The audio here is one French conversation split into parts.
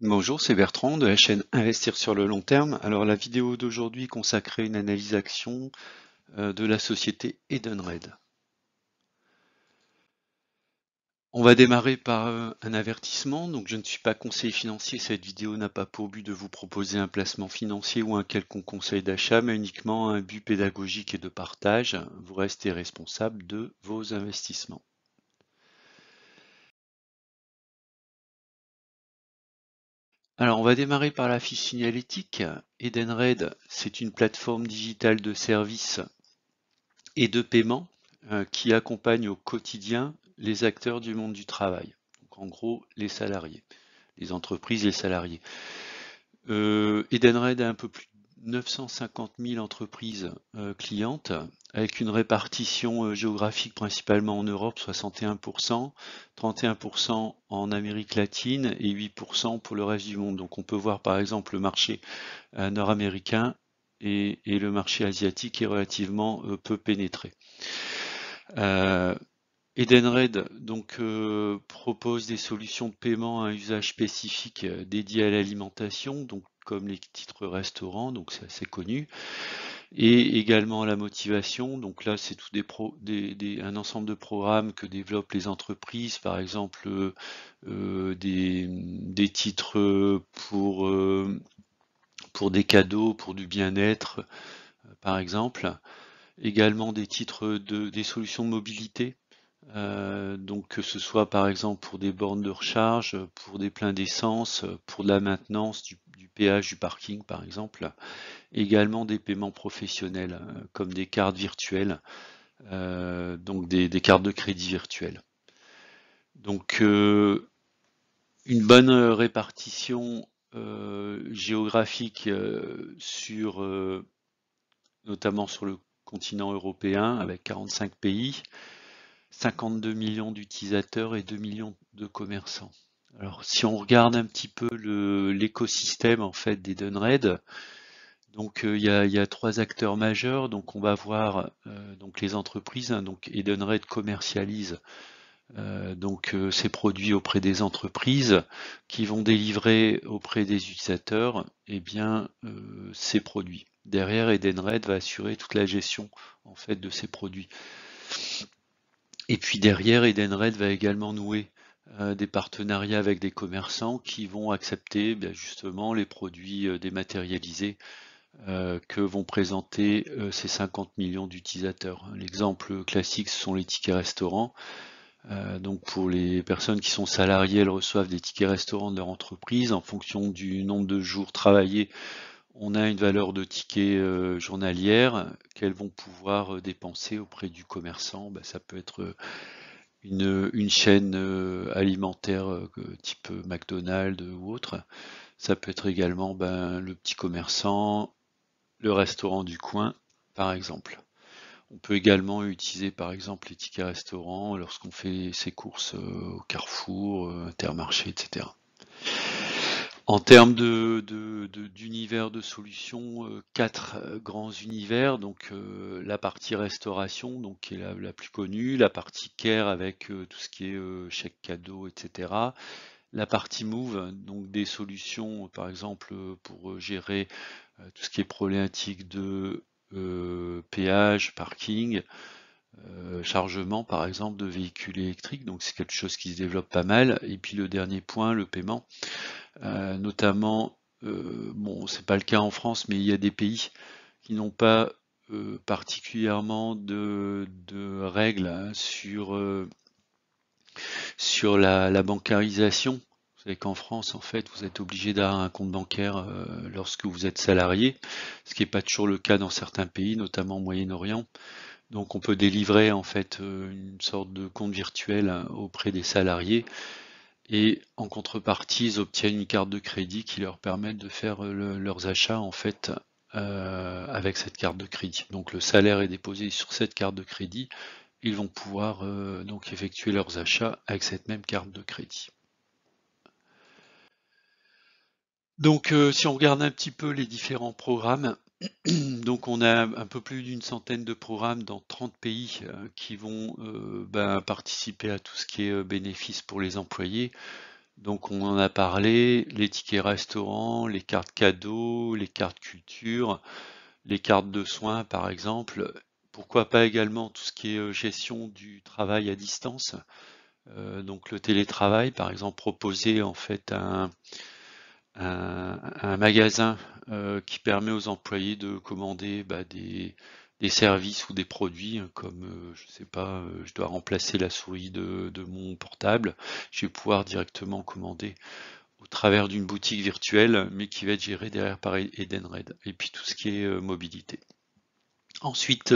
Bonjour, c'est Bertrand de la chaîne Investir sur le long terme. Alors la vidéo d'aujourd'hui consacrée à une analyse action euh, de la société Edenred. On va démarrer par euh, un avertissement, donc je ne suis pas conseiller financier, cette vidéo n'a pas pour but de vous proposer un placement financier ou un quelconque conseil d'achat, mais uniquement un but pédagogique et de partage. Vous restez responsable de vos investissements. Alors, on va démarrer par la fiche signalétique. EdenRed, c'est une plateforme digitale de services et de paiement euh, qui accompagne au quotidien les acteurs du monde du travail. Donc, en gros, les salariés, les entreprises, les salariés. Euh, EdenRed est un peu plus 950 000 entreprises euh, clientes, avec une répartition euh, géographique principalement en Europe, 61%, 31% en Amérique latine et 8% pour le reste du monde. Donc on peut voir par exemple le marché euh, nord-américain et, le marché asiatique est relativement peu pénétré. Edenred donc, propose des solutions de paiement à un usage spécifique dédié à l'alimentation, donc comme les titres restaurants, donc c'est assez connu. Et également la motivation, donc là c'est tout des, un ensemble de programmes que développent les entreprises, par exemple euh, euh, des, des, titres pour, euh, pour des cadeaux, pour du bien-être, par exemple. Également des titres de des solutions de mobilité euh, donc que ce soit par exemple pour des bornes de recharge, pour des pleins d'essence, pour de la maintenance du, péage du parking par exemple, également des paiements professionnels euh, comme des cartes virtuelles, euh, donc des, cartes de crédit virtuelles. Donc une bonne répartition géographique sur notamment sur le continent européen avec 45 pays, 52 millions d'utilisateurs et 2 millions de commerçants. Alors si on regarde un petit peu l'écosystème en fait des donc euh, il y, a, trois acteurs majeurs. Donc on va voir euh, donc les entreprises. Hein. donc Edenred commercialise euh, donc ses produits auprès des entreprises qui vont délivrer auprès des utilisateurs et eh bien ces produits. Derrière Edenred va assurer toute la gestion en fait de ces produits. Et puis derrière, Edenred va également nouer euh, des partenariats avec des commerçants qui vont accepter ben, justement les produits euh, dématérialisés euh, que vont présenter ces 50 millions d'utilisateurs. L'exemple classique, ce sont les tickets restaurants. donc pour les personnes qui sont salariées, elles reçoivent des tickets restaurants de leur entreprise en fonction du nombre de jours travaillés on a une valeur de ticket euh, journalière qu'elles vont pouvoir euh, dépenser auprès du commerçant. Bah, ça peut être euh, une, chaîne alimentaire type McDonald's ou autre. Ça peut être également ben, le petit commerçant, le restaurant du coin, par exemple. On peut également utiliser par exemple les tickets restaurants lorsqu'on fait ses courses au Carrefour, Intermarché, etc. En termes d'univers de, solutions, euh, quatre euh, grands univers, donc euh, la partie restauration, donc qui est la, plus connue, la partie care avec tout ce qui est chèque cadeau, etc. La partie move, donc des solutions, par exemple, pour gérer tout ce qui est problématique de péage, parking, chargement, par exemple, de véhicules électriques, donc c'est quelque chose qui se développe pas mal. Et puis le dernier point, le paiement. Euh, notamment, euh, bon, c'est pas le cas en France, mais il y a des pays qui n'ont pas euh, particulièrement de, règles hein, sur, sur la, bancarisation. Vous savez qu'en France, en fait, vous êtes obligé d'avoir un compte bancaire lorsque vous êtes salarié, ce qui n'est pas toujours le cas dans certains pays, notamment au Moyen-Orient. Donc on peut délivrer en fait une sorte de compte virtuel hein, auprès des salariés et en contrepartie, ils obtiennent une carte de crédit qui leur permet de faire euh, leurs achats en fait euh, avec cette carte de crédit. Donc le salaire est déposé sur cette carte de crédit, ils vont pouvoir euh, donc effectuer leurs achats avec cette même carte de crédit. Donc si on regarde un petit peu les différents programmes, Donc on a un peu plus d'une centaine de programmes dans 30 pays euh, qui vont euh, ben, participer à tout ce qui est euh, bénéfice pour les employés. Donc on en a parlé, les tickets restaurants, les cartes cadeaux, les cartes culture, les cartes de soins par exemple. Pourquoi pas également tout ce qui est gestion du travail à distance. donc le télétravail par exemple proposer en fait un, un, magasin euh, qui permet aux employés de commander bah, des, services ou des produits, hein, comme euh, je sais pas, euh, je dois remplacer la souris de, mon portable, je vais pouvoir directement commander au travers d'une boutique virtuelle, mais qui va être gérée derrière par Edenred. Et puis tout ce qui est mobilité. Ensuite,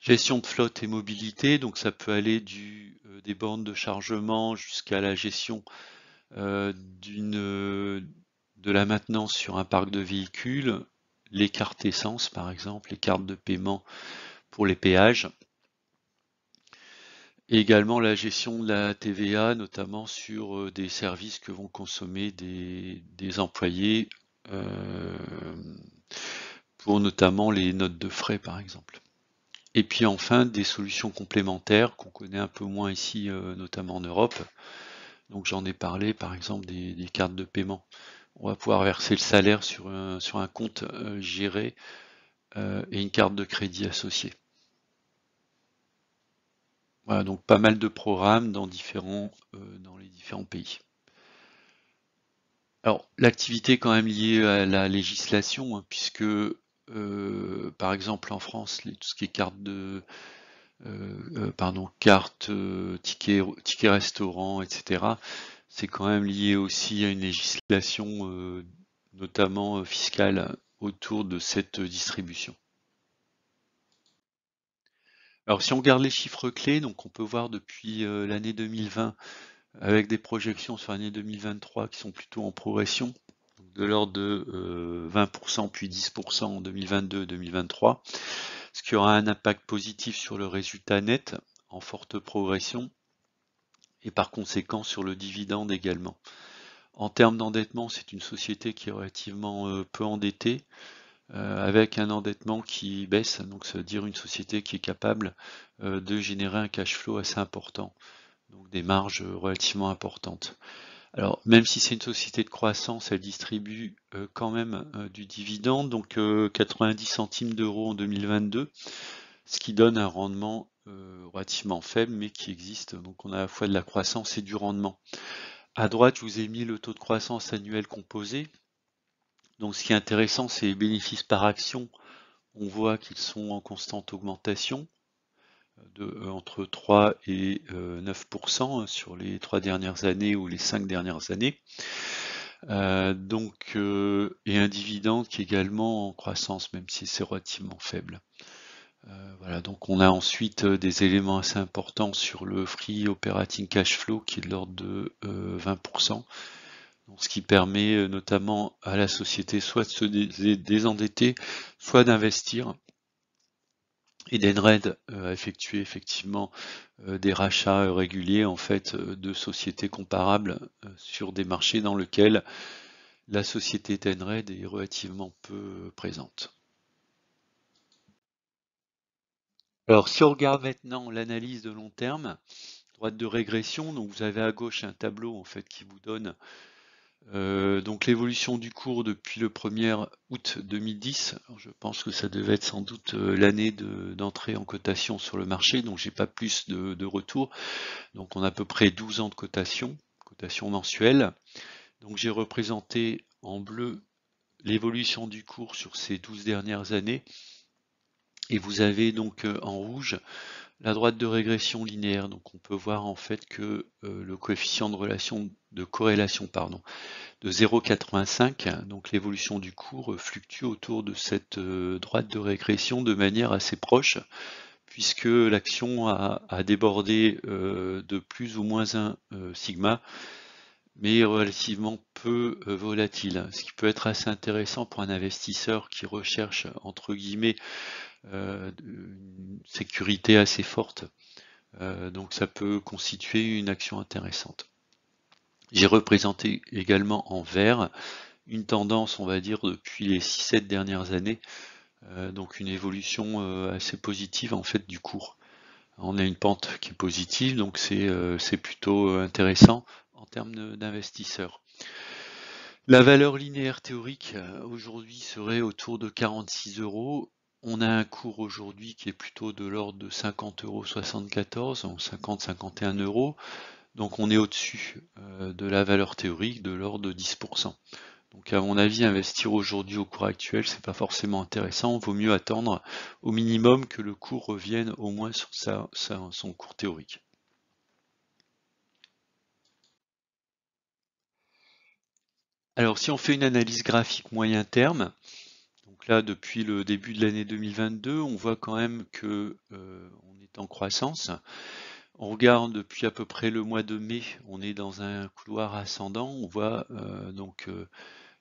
gestion de flotte et mobilité, donc ça peut aller du, des bornes de chargement jusqu'à la gestion euh, euh, de la maintenance sur un parc de véhicules, les cartes essence par exemple, les cartes de paiement pour les péages, également la gestion de la TVA, notamment sur euh, des services que vont consommer des, employés, pour notamment les notes de frais par exemple. Et puis enfin des solutions complémentaires qu'on connaît un peu moins ici, notamment en Europe, donc j'en ai parlé par exemple des, cartes de paiement. On va pouvoir verser le salaire sur un, sur un compte euh, géré euh, et une carte de crédit associée. Voilà, donc pas mal de programmes dans, différents, euh, dans les différents pays. Alors l'activité est quand même liée à la législation, hein, puisque par exemple en France, tout ce qui est carte de euh, euh, pardon, cartes, euh, tickets, tickets restaurants, etc. C'est quand même lié aussi à une législation, notamment fiscale, autour de cette distribution. Alors si on regarde les chiffres clés, donc on peut voir depuis l'année 2020 avec des projections sur l'année 2023 qui sont plutôt en progression, de l'ordre de 20% puis 10% en 2022-2023 ce qui aura un impact positif sur le résultat net en forte progression et par conséquent sur le dividende également. En termes d'endettement, c'est une société qui est relativement euh, peu endettée, euh, avec un endettement qui baisse, donc ça dire une société qui est capable euh, de générer un cash flow assez important, donc des marges relativement importantes. Alors, même si c'est une société de croissance, elle distribue euh, quand même euh, du dividende, donc 90 euh, centimes d'euros en 2022, ce qui donne un rendement relativement faible, mais qui existe. Donc, on a à la fois de la croissance et du rendement. À droite, je vous ai mis le taux de croissance annuel composé. Donc, ce qui est intéressant, c'est les bénéfices par action. On voit qu'ils sont en constante augmentation de euh, entre 3 et 9% euh, sur les trois dernières années ou les cinq dernières années. Euh, donc, et un dividende qui est également en croissance, même si c'est relativement faible. voilà, donc on a ensuite des éléments assez importants sur le free operating cash flow qui est de l'ordre de 20%, ce qui permet notamment à la société soit de se désendetter, soit d'investir DENRED a effectué effectivement euh, des rachats euh, réguliers en fait euh, de sociétés comparables sur des marchés dans lesquels la société DENRED est relativement peu présente. Alors si on regarde maintenant l'analyse de long terme, droite de régression, donc vous avez à gauche un tableau en fait qui vous donne euh, donc l'évolution du cours depuis le 1er août 2010, je pense que ça devait être sans doute euh, l'année d'entrée en cotation sur le marché, donc j'ai pas plus de, de retour. Donc on a à peu près 12 ans de cotation, cotation mensuelle. Donc j'ai représenté en bleu l'évolution du cours sur ces 12 dernières années. Et vous avez donc euh, en rouge la droite de régression linéaire, donc on peut voir en fait que euh, le coefficient de, relation, de corrélation pardon, de 0,85, donc l'évolution du cours euh, fluctue autour de cette euh, droite de régression de manière assez proche, puisque l'action a, débordé de plus ou moins un sigma, mais relativement peu volatile, ce qui peut être assez intéressant pour un investisseur qui recherche entre guillemets euh, une sécurité assez forte. Euh, donc ça peut constituer une action intéressante. J'ai représenté également en vert une tendance, on va dire, depuis les 6-7 dernières années, euh, donc une évolution assez positive en fait du cours. On a une pente qui est positive, donc c'est c'est plutôt intéressant en termes d'investisseurs. La valeur linéaire théorique aujourd'hui serait autour de 46 euros. On a un cours aujourd'hui qui est plutôt de l'ordre de 50,74 euros, 50-51 euros. Donc on est au-dessus euh, de la valeur théorique de l'ordre de 10%. Donc à mon avis, investir aujourd'hui au cours actuel, c'est pas forcément intéressant. Vaut mieux attendre au minimum que le cours revienne au moins sur son cours théorique. Alors si on fait une analyse graphique moyen terme, là, depuis le début de l'année 2022, on voit quand même que euh, on est en croissance. On regarde depuis à peu près le mois de mai, on est dans un couloir ascendant. On voit euh, donc euh,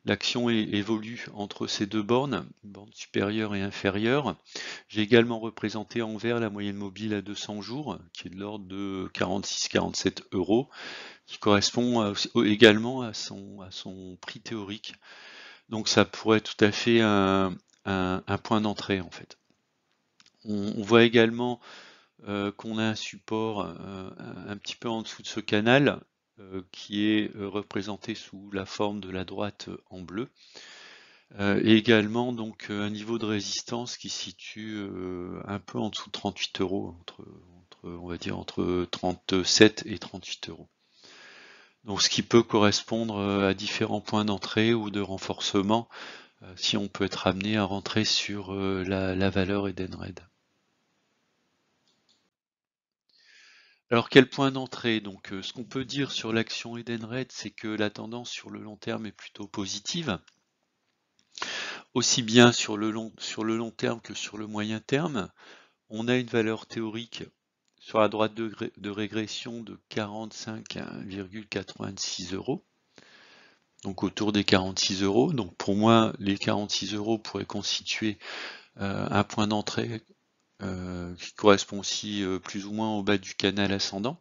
l'action évolue entre ces deux bornes, borne supérieure et inférieure. J'ai également représenté en vert la moyenne mobile à 200 jours, qui est de l'ordre de 46-47 euros, qui correspond également à son prix théorique donc ça pourrait être tout à fait un, point d'entrée en fait. On, voit également euh, qu'on a un support euh, un petit peu en dessous de ce canal euh, qui est représenté sous la forme de la droite en bleu. et également donc un niveau de résistance qui se situe un peu en dessous de 38 euros, entre, on va dire entre 37 et 38 euros. Donc ce qui peut correspondre euh, à différents points d'entrée ou de renforcement euh, si on peut être amené à rentrer sur euh, la, valeur Edenred. Alors quel point d'entrée Donc ce qu'on peut dire sur l'action Edenred, c'est que la tendance sur le long terme est plutôt positive, aussi bien sur le long, sur le long terme que sur le moyen terme. On a une valeur théorique sur la droite de, de régression de 45,86 euros. Donc autour des 46 euros. Donc pour moi, les 46 euros pourraient constituer euh, un point d'entrée euh, qui correspond aussi euh, plus ou moins au bas du canal ascendant.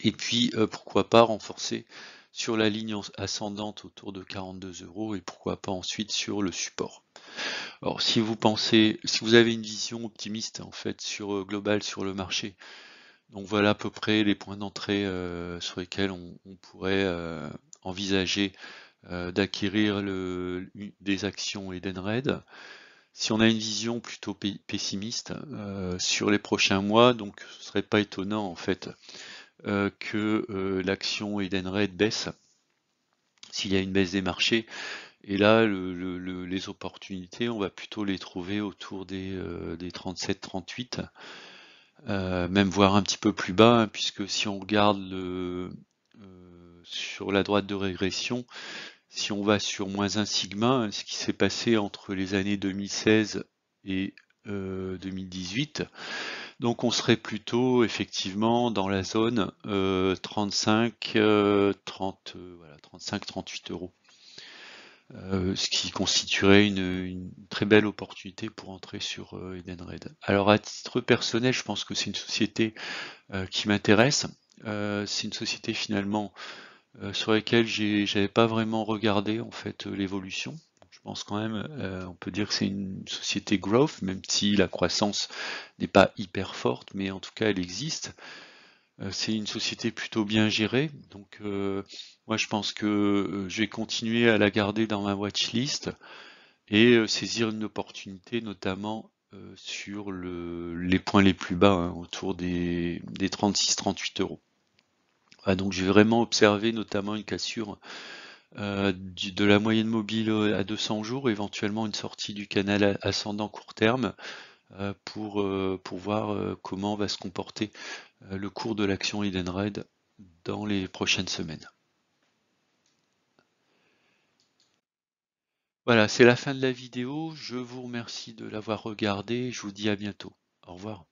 Et puis pourquoi pas renforcer sur la ligne ascendante autour de 42 euros et pourquoi pas ensuite sur le support. Alors si vous pensez, si vous avez une vision optimiste en fait sur euh, global sur le marché, donc voilà à peu près les points d'entrée euh, sur lesquels on, pourrait euh, envisager d'acquérir des actions Edenred. Si on a une vision plutôt pessimiste sur les prochains mois, donc ce serait pas étonnant en fait euh, que euh, l'action Edenred baisse s'il y a une baisse des marchés. Et là, le, les opportunités, on va plutôt les trouver autour des, 37-38, euh, même voir un petit peu plus bas, hein, puisque si on regarde sur la droite de régression, si on va sur moins 1 sigma, hein, ce qui s'est passé entre les années 2016 et 2018, donc on serait plutôt effectivement dans la zone 35, euh, euh, euh, voilà, 35, 38 euros. ce qui constituerait une, une, très belle opportunité pour entrer sur EdenRed. Alors à titre personnel, je pense que c'est une société qui m'intéresse. c'est une société finalement sur laquelle j'avais pas vraiment regardé en fait l'évolution pense quand même, euh, on peut dire que c'est une société growth, même si la croissance n'est pas hyper forte, mais en tout cas elle existe. Euh, c'est une société plutôt bien gérée, donc euh, moi je pense que je vais continuer à la garder dans ma watchlist et saisir une opportunité, notamment sur les points les plus bas, hein, autour des, 36-38 euros. donc j'ai vraiment observé notamment une cassure euh, de la moyenne mobile euh, à 200 jours, éventuellement une sortie du canal ascendant court terme euh, pour, pour, voir comment va se comporter le cours de l'action Hidden dans les prochaines semaines. Voilà, c'est la fin de la vidéo. Je vous remercie de l'avoir regardée. Je vous dis à bientôt. Au revoir.